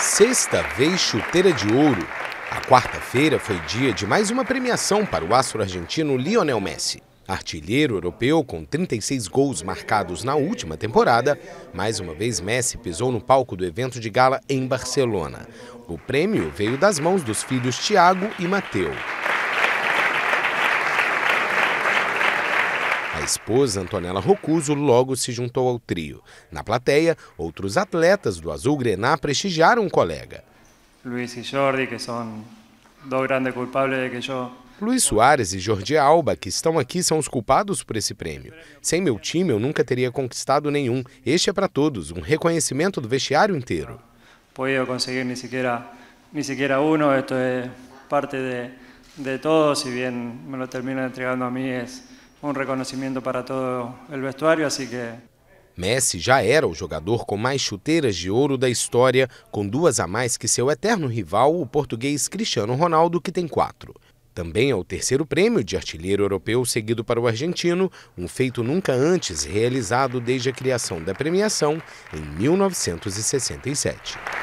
Sexta vez chuteira de ouro. A quarta-feira foi dia de mais uma premiação para o astro argentino Lionel Messi. Artilheiro europeu com 36 gols marcados na última temporada, mais uma vez Messi pisou no palco do evento de gala em Barcelona. O prêmio veio das mãos dos filhos Thiago e Mateu. A esposa Antonella Rocuso logo se juntou ao trio. Na plateia, outros atletas do Azul Grená prestigiaram o um colega. Luiz e Jordi, que são dois grandes culpáveis que eu Luiz Soares e Jordi Alba, que estão aqui, são os culpados por esse prêmio. Sem meu time, eu nunca teria conquistado nenhum. Este é para todos, um reconhecimento do vestiário inteiro. Podia conseguir nem sequer nem sequer um, isto é parte de, de todos, se bem me lo termina entregando a mim, é um reconhecimento para todo o vestuário, assim que Messi já era o jogador com mais chuteiras de ouro da história, com duas a mais que seu eterno rival, o português Cristiano Ronaldo, que tem quatro. Também é o terceiro prêmio de artilheiro europeu seguido para o argentino, um feito nunca antes realizado desde a criação da premiação em 1967.